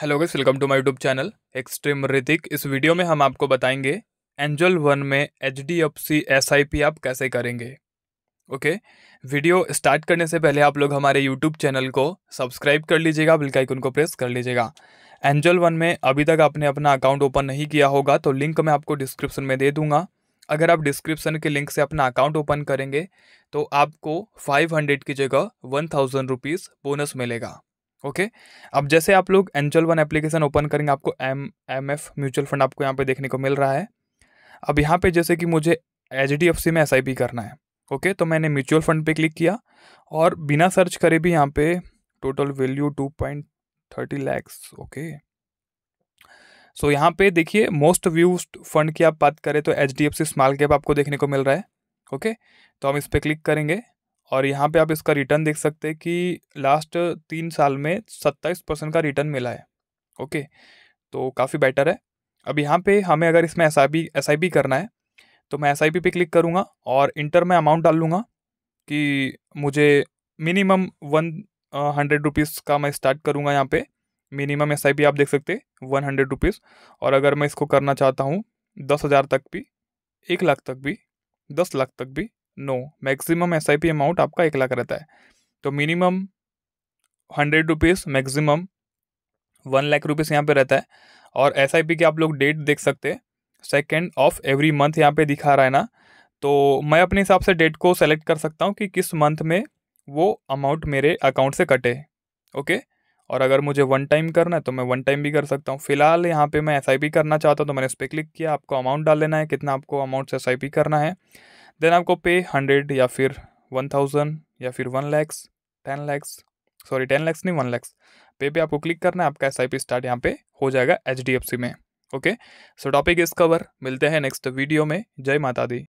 Hello guys welcome to my YouTube channel extreme Hrithik इस video में हम आपको बताएंगे एंजल वन में H D F C S I P आप कैसे करेंगे ओके वीडियो स्टार्ट करने से पहले आप लोग हमारे यूट्यूब चैनल को सब्सक्राइब कर लीजिएगा बिल्कुल आइकन को प्रेस कर लीजिएगा एंजल वन में अभी तक आपने अपना अकाउंट ओपन नहीं किया होगा तो लिंक मैं आपको डिस्क्रिप्शन में दे दूंगा अगर आप डिस्क्रिप्शन के लिंक से अपना अकाउंट ओपन करेंगे तो आपको हंड्रेड की जगह वन थाउजेंड बोनस मिलेगा ओके okay? अब जैसे आप लोग एनचल वन एप्लीकेशन ओपन करेंगे आपको M M F mutual fund आपको यहाँ पे देखने को मिल रहा है अब यहाँ पे जैसे कि मुझे एच डी एफ सी में एस आई पी करना है ओके okay? तो मैंने म्यूचुअल फंड पे क्लिक किया और बिना सर्च करे भी यहाँ पे total value two point thirty lakhs okay so यहाँ पे देखिए मोस्ट व्यूज फंड की आप बात करें तो H D F C small cap आपको देखने को मिल रहा है ओके okay? तो हम इस पर क्लिक करेंगे और यहाँ पे आप इसका रिटर्न देख सकते हैं कि लास्ट तीन साल में सत्ताईस परसेंट का रिटर्न मिला है ओके तो काफ़ी बेटर है अब यहाँ पे हमें अगर इसमें एस आई एस आई करना है तो मैं एस आई पे क्लिक करूँगा और इंटर में अमाउंट डाल लूँगा कि मुझे मिनिमम वन हंड्रेड रुपीज़ का मैं स्टार्ट करूँगा यहाँ पे मिनिमम एस आप देख सकते वन हंड्रेड रुपीज़ और अगर मैं इसको करना चाहता हूँ दस हज़ार तक भी एक लाख तक भी दस लाख तक भी no maximum S I P amount आपका एक लाख रहता है तो minimum hundred rupees maximum one lakh rupees यहाँ पे रहता है और एस आई पी की आप लोग डेट देख सकते हैं सेकेंड ऑफ एवरी मंथ यहाँ पे दिखा रहा है ना तो मैं अपने हिसाब से डेट को सेलेक्ट कर सकता हूँ कि किस मंथ में वो अमाउंट मेरे अकाउंट से कटे ओके और अगर मुझे वन टाइम करना है तो मैं वन टाइम भी कर सकता हूँ फिलहाल यहाँ पे मैं एस करना चाहता हूँ तो मैंने इस पर क्लिक किया आपको अमाउंट डाल लेना है कितना आपको अमाउंट से एस करना है देन आपको पे हंड्रेड या फिर वन थाउजेंड या फिर one lakhs ten lakhs sorry ten lakhs नहीं वन लैक्स पे पे आपको क्लिक करना है आपका एस आई पी स्टार्ट यहाँ पे हो जाएगा एच डी एफ सी में ओके सो टॉपिक इस कवर मिलते हैं नेक्स्ट वीडियो में जय माता दी